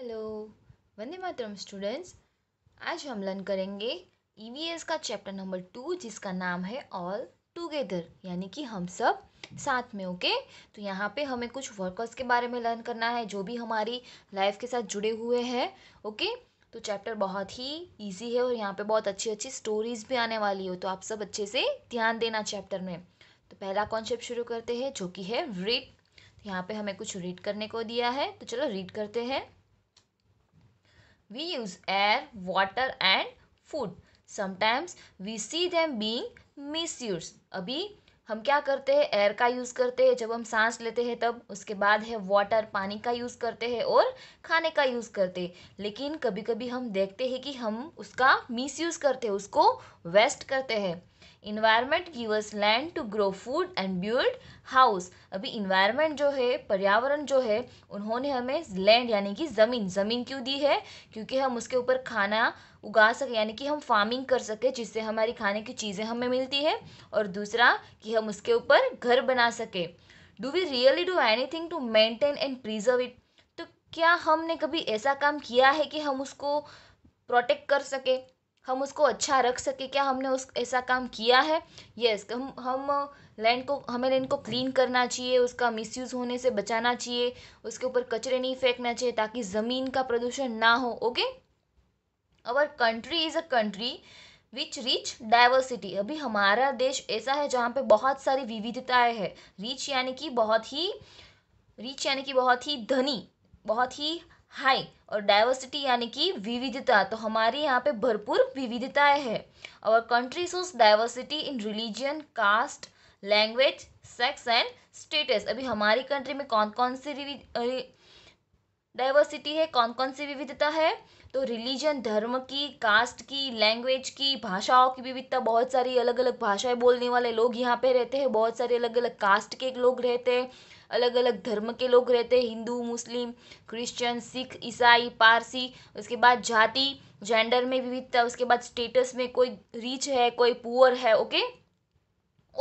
Hello वंदे मातरम students आज हम learn करेंगे ई e का चैप्टर नंबर टू जिसका नाम है ऑल टुगेदर यानी कि हम सब साथ में ओके तो यहाँ पे हमें कुछ वर्कर्स के बारे में लर्न करना है जो भी हमारी लाइफ के साथ जुड़े हुए हैं ओके तो चैप्टर बहुत ही इजी है और यहाँ पे बहुत अच्छी अच्छी स्टोरीज भी आने वाली हो तो आप सब अच्छे से ध्यान देना चैप्टर में तो पहला कॉन्सेप्ट शुरू करते हैं जो कि है रीड तो यहाँ पे हमें कुछ रीड करने को दिया है तो चलो रीड करते हैं We use air, water and food. Sometimes we see them being misuse अभी हम क्या करते हैं एयर का यूज़ करते हैं जब हम सांस लेते हैं तब उसके बाद है वाटर पानी का यूज़ करते हैं और खाने का यूज़ करते हैं लेकिन कभी कभी हम देखते हैं कि हम उसका मिस यूज़ करते हैं उसको वेस्ट करते हैं environment us land to grow food and build house अभी इन्वायरमेंट जो है पर्यावरण जो है उन्होंने हमें लैंड यानी कि ज़मीन ज़मीन क्यों दी है क्योंकि हम उसके ऊपर खाना उगा सकें यानी कि हम फार्मिंग कर सकें जिससे हमारी खाने की चीज़ें हमें मिलती है और दूसरा कि हम उसके ऊपर घर बना सकें do we really do anything to maintain and preserve it तो क्या हमने कभी ऐसा काम किया है कि हम उसको प्रोटेक्ट कर सकें हम उसको अच्छा रख सके क्या हमने उस ऐसा काम किया है यस हम हम लैंड को हमें लैंड को क्लीन करना चाहिए उसका मिसयूज़ होने से बचाना चाहिए उसके ऊपर कचरे नहीं फेंकना चाहिए ताकि ज़मीन का प्रदूषण ना हो okay our country is a country which rich diversity अभी हमारा देश ऐसा है जहाँ पे बहुत सारी विविधताएं हैं रिच यानी कि बहुत ही रिच यानी कि बहुत ही धनी बहुत ही हाई और डाइवर्सिटी यानी कि विविधता तो हमारे यहाँ पे भरपूर विविधताएं हैं और country shows diversity in religion caste language sex and status अभी हमारी कंट्री में कौन कौन सी डाइवर्सिटी है कौन कौन सी विविधता है तो रिलीजन धर्म की कास्ट की लैंग्वेज की भाषाओं की विविधता बहुत सारी अलग अलग भाषाएं बोलने वाले लोग यहाँ पे रहते हैं बहुत सारे अलग अलग कास्ट के लोग रहते हैं अलग अलग धर्म के लोग रहते हैं हिंदू मुस्लिम क्रिश्चियन सिख ईसाई पारसी उसके बाद जाति जेंडर में विविधता उसके बाद स्टेटस में कोई रिच है कोई पुअर है okay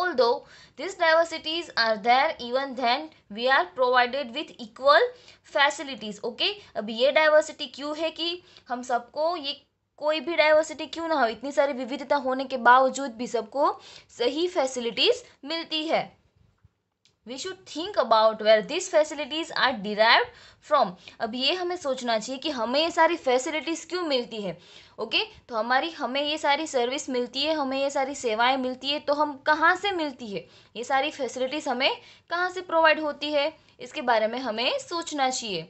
although this diversities are there even then we are provided with equal facilities okay अब ये डाइवर्सिटी क्यों है कि हम सबको ये कोई भी डाइवर्सिटी क्यों ना हो इतनी सारी विविधता होने के बावजूद भी सबको सही फैसिलिटीज़ मिलती है we should think about where this facilities are derive from अब ये हमें सोचना चाहिए कि हमें ये सारी फैसिलिटीज़ क्यों मिलती है ओके okay? तो हमारी हमें ये सारी सर्विस मिलती है हमें ये सारी सेवाएं मिलती है तो हम कहाँ से मिलती है ये सारी फैसिलिटीज़ हमें कहाँ से प्रोवाइड होती है इसके बारे में हमें सोचना चाहिए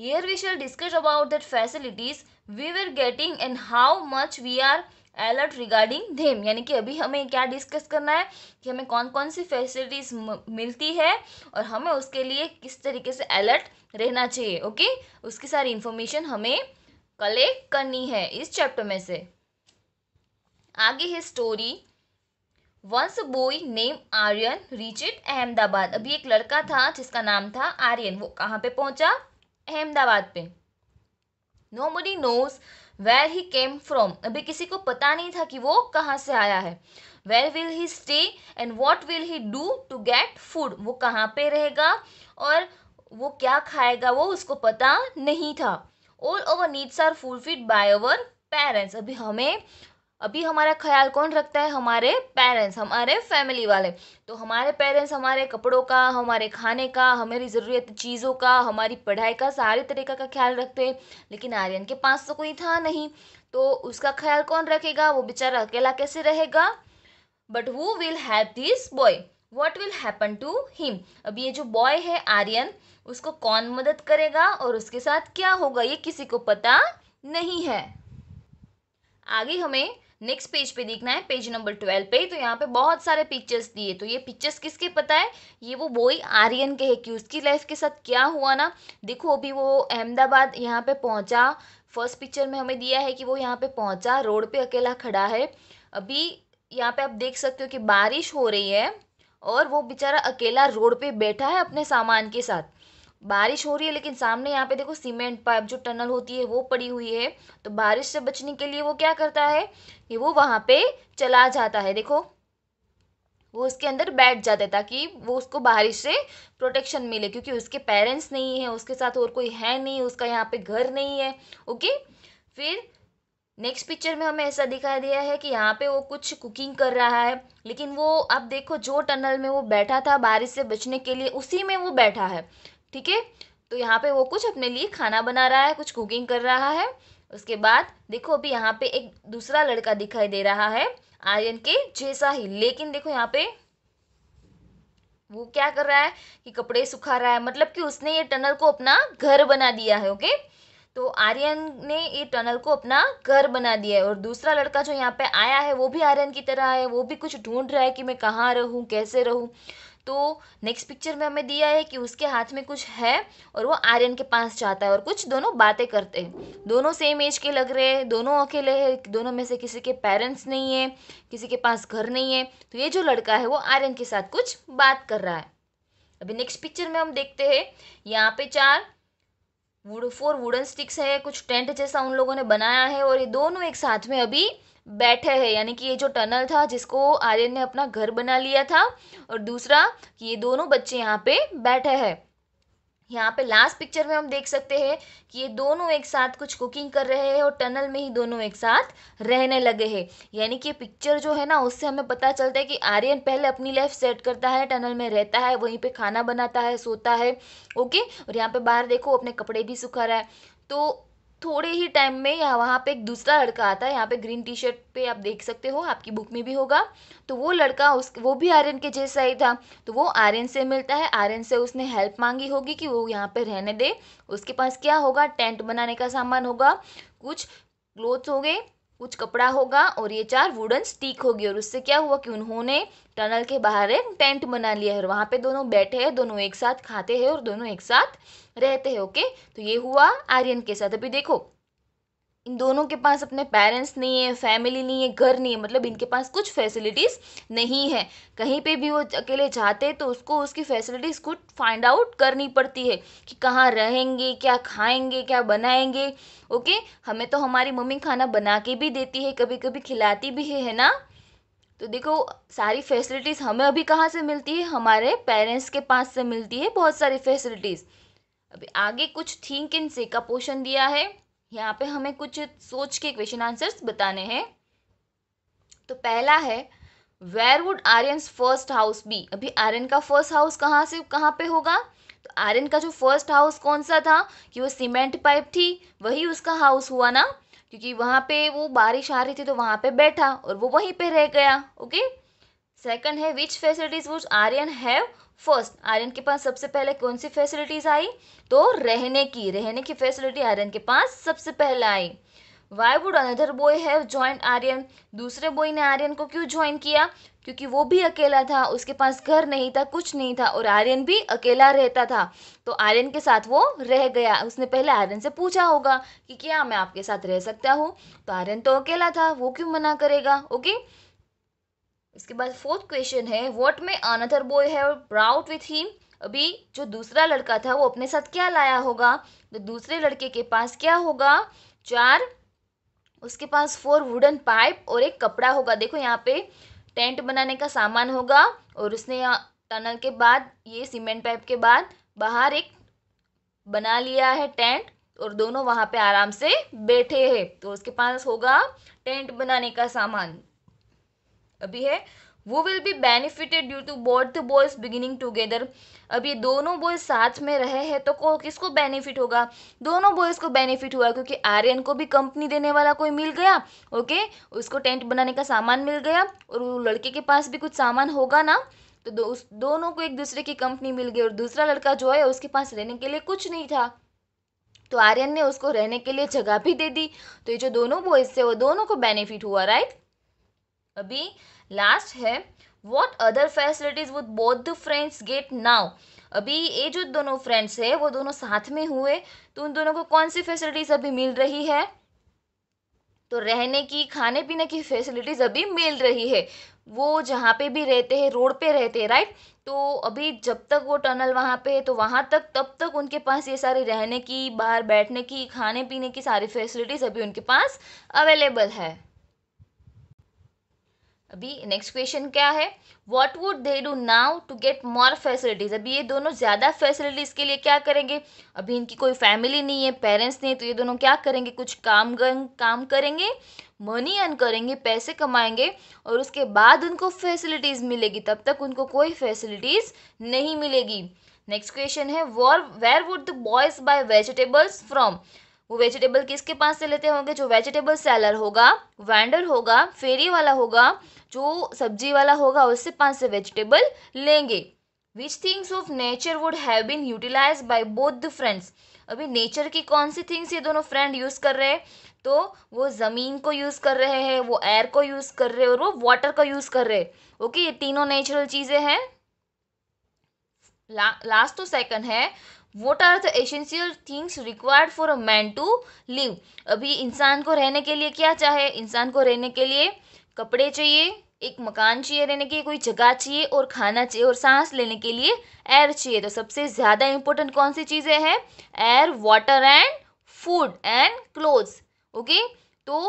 here we shall discuss about that facilities we were getting and how much we are alert regarding them यानी कि अभी हमें क्या डिस्कस करना है कि हमें कौन कौन सी फैसिलिटीज मिलती है और हमें उसके लिए किस तरीके से अलर्ट रहना चाहिए ओके उसकी सारी इन्फॉर्मेशन हमें कलेक्ट करनी है इस चैप्टर में से आगे है story once boy name Aryan reach it Ahmedabad अभी एक लड़का था जिसका नाम था आर्यन वो कहाँ पे पहुंचा अहमदाबाद पे nobody knows where he came from अभी किसी को पता नहीं था कि वो कहाँ से आया है where will he stay and what will he do to get food वो कहाँ पे रहेगा और वो क्या खाएगा वो उसको पता नहीं था all over needs are fulfilled by our parents अभी हमें अभी हमारा ख्याल कौन रखता है हमारे पेरेंट्स हमारे फैमिली वाले तो हमारे पेरेंट्स हमारे कपड़ों का हमारे खाने का हमारी ज़रूरत चीज़ों का हमारी पढ़ाई का सारे तरीका का ख्याल रखते हैं लेकिन आर्यन के पास तो कोई था नहीं तो उसका ख्याल कौन रखेगा वो बेचारा अकेला कैसे रहेगा but who will have this boy what will happen to him अब ये जो बॉय है आर्यन उसको कौन मदद करेगा और उसके साथ क्या होगा ये किसी को पता नहीं है आगे हमें नेक्स्ट पेज पे देखना है पेज नंबर ट्वेल्व पे तो यहाँ पे बहुत सारे पिक्चर्स दिए तो ये पिक्चर्स किसके पता है ये वो बॉय आर्यन के है कि उसकी लाइफ के साथ क्या हुआ ना देखो अभी वो अहमदाबाद यहाँ पे पहुँचा फर्स्ट पिक्चर में हमें दिया है कि वो यहाँ पे पहुँचा रोड पे अकेला खड़ा है अभी यहाँ पे आप देख सकते हो कि बारिश हो रही है और वो बेचारा अकेला रोड पे बैठा है अपने सामान के साथ बारिश हो रही है लेकिन सामने यहाँ पे देखो सीमेंट पाइप जो टनल होती है वो पड़ी हुई है तो बारिश से बचने के लिए वो क्या करता है कि वो वहाँ पे चला जाता है देखो वो उसके अंदर बैठ जाता है ताकि वो उसको बारिश से प्रोटेक्शन मिले क्योंकि उसके पेरेंट्स नहीं है उसके साथ और कोई है नहीं उसका यहाँ पे घर नहीं है ओके फिर नेक्स्ट पिक्चर में हमें ऐसा दिखाई दिया है कि यहाँ पे वो कुछ कुकिंग कर रहा है लेकिन वो अब देखो जो टनल में वो बैठा था बारिश से बचने के लिए उसी में वो बैठा है ठीक है तो यहाँ पे वो कुछ अपने लिए खाना बना रहा है कुछ कुकिंग कर रहा है उसके बाद देखो अभी यहाँ पे एक दूसरा लड़का दिखाई दे रहा है आर्यन के जैसा ही लेकिन देखो यहाँ पे वो क्या कर रहा है कि कपड़े सुखा रहा है मतलब कि उसने ये टनल को अपना घर बना दिया है ओके तो आर्यन ने ये टनल को अपना घर बना दिया है और दूसरा लड़का जो यहाँ पे आया है वो भी आर्यन की तरह है वो भी कुछ ढूंढ रहा है कि मैं कहाँ रहूँ कैसे रहूँ तो नेक्स्ट पिक्चर में हमें दिया है कि उसके हाथ में कुछ है और वो आर्यन के पास जाता है और कुछ दोनों बातें करते हैं दोनों सेम एज के लग रहे हैं दोनों अकेले हैं दोनों में से किसी के पेरेंट्स नहीं है किसी के पास घर नहीं है तो ये जो लड़का है वो आर्यन के साथ कुछ बात कर रहा है अभी नेक्स्ट पिक्चर में हम देखते हैं यहाँ पे चार वुड फोर वुडन स्टिक्स है कुछ टेंट जैसा उन लोगों ने बनाया है और ये दोनों एक साथ में अभी बैठे हैं यानी कि ये जो टनल था जिसको आर्यन ने अपना घर बना लिया था और दूसरा कि ये दोनों बच्चे यहाँ पे बैठे हैं यहाँ पे लास्ट पिक्चर में हम देख सकते हैं कि ये दोनों एक साथ कुछ कुकिंग कर रहे हैं और टनल में ही दोनों एक साथ रहने लगे हैं यानी कि ये पिक्चर जो है ना उससे हमें पता चलता है कि आर्यन पहले अपनी लाइफ सेट करता है टनल में रहता है वहीं पे खाना बनाता है सोता है ओके और यहाँ पे बाहर देखो अपने कपड़े भी सुखा रहा है तो थोड़े ही टाइम में यहाँ वहाँ पे एक दूसरा लड़का आता है यहाँ पे ग्रीन टी शर्ट पे आप देख सकते हो आपकी बुक में भी होगा तो वो लड़का उस वो भी आर्यन के जैसा ही था तो वो आर्यन से मिलता है आर्यन से उसने हेल्प मांगी होगी कि वो यहाँ पे रहने दे उसके पास क्या होगा टेंट बनाने का सामान होगा कुछ क्लोथ्स हो गए कुछ कपड़ा होगा और ये चार वुडन स्टिक होगी और उससे क्या हुआ कि उन्होंने टनल के बाहर एक टेंट बना लिया है और वहाँ पे दोनों बैठे हैं दोनों एक साथ खाते हैं और दोनों एक साथ रहते हैं ओके तो ये हुआ आर्यन के साथ अभी देखो इन दोनों के पास अपने पेरेंट्स नहीं है फैमिली नहीं है घर नहीं है मतलब इनके पास कुछ फैसिलिटीज़ नहीं है कहीं पे भी वो अकेले जाते तो उसको उसकी फैसिलिटीज़ खुद फाइंड आउट करनी पड़ती है कि कहाँ रहेंगे क्या खाएंगे क्या बनाएंगे ओके हमें तो हमारी मम्मी खाना बना के भी देती है कभी कभी खिलाती भी है है ना तो देखो सारी फैसिलिटीज़ हमें अभी कहाँ से मिलती है हमारे पेरेंट्स के पास से मिलती है बहुत सारी फैसिलिटीज़ अभी आगे कुछ थिंक इन से का पोर्शन दिया है यहाँ पे हमें कुछ सोच के क्वेश्चन आंसर्स बताने हैं तो पहला है where would Aryan first house be अभी आर्यन का फर्स्ट हाउस कहाँ से कहाँ पे होगा तो आर्यन का जो फर्स्ट हाउस कौन सा था कि वो सीमेंट पाइप थी वही उसका हाउस हुआ ना क्योंकि वहाँ पे वो बारिश आ रही थी तो वहाँ पे बैठा और वो वहीं पे रह गया ओके सेकंड है which facilities would Aryan have first Aryan के पास सबसे पहले कौन सी फैसिलिटीज आई तो रहने की रहने की फैसिलिटी आर्यन के पास सबसे पहले I why would another boy have joint Aryan दूसरे बॉय ने आर्यन को क्यों ज्वाइन किया क्योंकि वो भी अकेला था उसके पास घर नहीं था कुछ नहीं था और आर्यन भी अकेला रहता था तो आर्यन के साथ वो रह गया उसने पहले आर्यन से पूछा होगा कि क्या मैं आपके साथ रह सकता हूँ तो आर्यन तो अकेला था वो क्यों मना करेगा ओके इसके बाद फोर्थ क्वेश्चन है वॉट में अनदर बॉय है ब्राउट विथ हिम अभी जो दूसरा लड़का था वो अपने साथ क्या लाया होगा तो दूसरे लड़के के पास क्या होगा चार उसके पास फोर वुडन पाइप और एक कपड़ा होगा देखो यहाँ पे टेंट बनाने का सामान होगा और उसने टनल के बाद ये सीमेंट पाइप के बाद बाहर एक बना लिया है टेंट और दोनों वहाँ पे आराम से बैठे हैं तो उसके पास होगा टेंट बनाने का सामान अभी है वो will be benefited due to both boys beginning together अब ये दोनों बॉयज साथ में रहे हैं तो को किसको बेनिफिट होगा दोनों बॉयज को बेनिफिट हुआ क्योंकि आर्यन को भी कंपनी देने वाला कोई मिल गया ओके उसको टेंट बनाने का सामान मिल गया और वो लड़के के पास भी कुछ सामान होगा ना तो दो, उस दोनों को एक दूसरे की कंपनी मिल गई और दूसरा लड़का जो है उसके पास रहने के लिए कुछ नहीं था तो आर्यन ने उसको रहने के लिए जगह भी दे दी तो ये जो दोनों बॉयज थे वो दोनों को बेनिफिट हुआ राइट अभी लास्ट है वॉट अदर फैसिलिटीज वो both the friends get now अभी ये जो दोनों फ्रेंड्स है वो दोनों साथ में हुए तो उन दोनों को कौन सी फैसिलिटीज अभी मिल रही है तो रहने की खाने पीने की फैसिलिटीज अभी मिल रही है वो जहाँ पे भी रहते हैं रोड पे रहते हैं राइट तो अभी जब तक वो टनल वहाँ पे है तो वहाँ तक तब तक उनके पास ये सारी रहने की बाहर बैठने की खाने पीने की सारी फैसिलिटीज़ अभी उनके पास अवेलेबल है अभी नेक्स्ट क्वेश्चन क्या है what would they do now to get more facilities अभी ये दोनों ज़्यादा फैसिलिटीज़ के लिए क्या करेंगे अभी इनकी कोई फैमिली नहीं है पेरेंट्स नहीं है तो ये दोनों क्या करेंगे कुछ काम काम करेंगे मनी अर्न करेंगे पैसे कमाएंगे और उसके बाद उनको फैसिलिटीज़ मिलेगी तब तक उनको कोई फैसिलिटीज़ नहीं मिलेगी नेक्स्ट क्वेश्चन है war where would the boys buy vegetables from वो वेजिटेबल किसके पास से लेते होंगे जो वेजिटेबल सेलर होगा वेंडर होगा फेरी वाला होगा जो सब्जी वाला होगा उससे पास से वेजिटेबल लेंगे which things of nature would have been utilise by both the friends अभी नेचर की कौन सी थिंग्स ये दोनों फ्रेंड यूज़ कर रहे हैं तो वो ज़मीन को यूज़ कर रहे हैं वो एयर को यूज़ कर रहे हैं और वो वाटर का यूज़ कर रहे हैं ओके ये तीनों नेचुरल चीज़ें हैं ला, लास्ट तो सेकंड है what are the essential things required for a man to live अभी इंसान को रहने के लिए क्या चाहे इंसान को रहने के लिए कपड़े चाहिए एक मकान चाहिए रहने के लिए कोई जगह चाहिए और खाना चाहिए और सांस लेने के लिए एयर चाहिए तो सबसे ज़्यादा इम्पोर्टेंट कौन सी चीज़ें हैं air water and food and clothes okay तो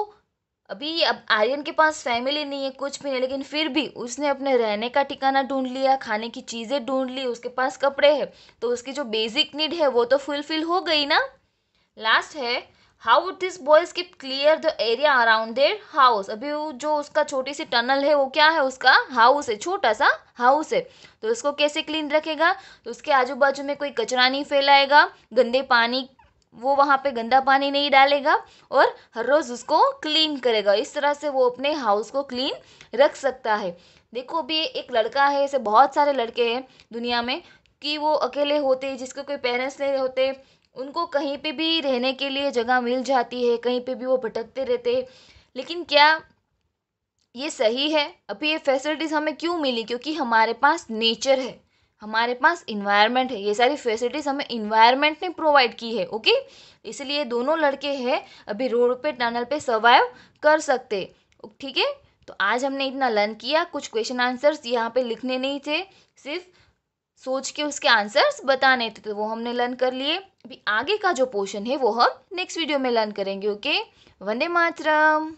अभी अब आर्यन के पास फैमिली नहीं है कुछ भी नहीं लेकिन फिर भी उसने अपने रहने का ठिकाना ढूंढ लिया खाने की चीज़ें ढूंढ ली उसके पास कपड़े हैं तो उसकी जो बेसिक नीड है वो तो फुलफिल हो गई ना लास्ट है how would this boys keep clear the area around their house अभी जो उसका छोटी सी टनल है वो क्या है उसका हाउस है छोटा सा हाउस है तो उसको कैसे क्लीन रखेगा तो उसके आजू बाजू में कोई कचरा नहीं फैलाएगा गंदे पानी वो वहाँ पे गंदा पानी नहीं डालेगा और हर रोज़ उसको क्लीन करेगा इस तरह से वो अपने हाउस को क्लीन रख सकता है देखो अभी एक लड़का है ऐसे बहुत सारे लड़के हैं दुनिया में कि वो अकेले होते जिसके कोई पेरेंट्स नहीं होते उनको कहीं पे भी रहने के लिए जगह मिल जाती है कहीं पे भी वो भटकते रहते लेकिन क्या ये सही है अभी ये फैसिलिटीज़ हमें क्यों मिली क्योंकि हमारे पास नेचर है हमारे पास इन्वायरमेंट है ये सारी फैसिलिटीज़ हमें इन्वायरमेंट ने प्रोवाइड की है ओके इसलिए दोनों लड़के हैं अभी रोड पे टनल पे सर्वाइव कर सकते ठीक है तो आज हमने इतना लर्न किया कुछ क्वेश्चन आंसर्स यहाँ पे लिखने नहीं थे सिर्फ सोच के उसके आंसर्स बताने थे तो वो हमने लर्न कर लिए अभी आगे का जो पोर्शन है वो हम नेक्स्ट वीडियो में लर्न करेंगे ओके वंदे मातरम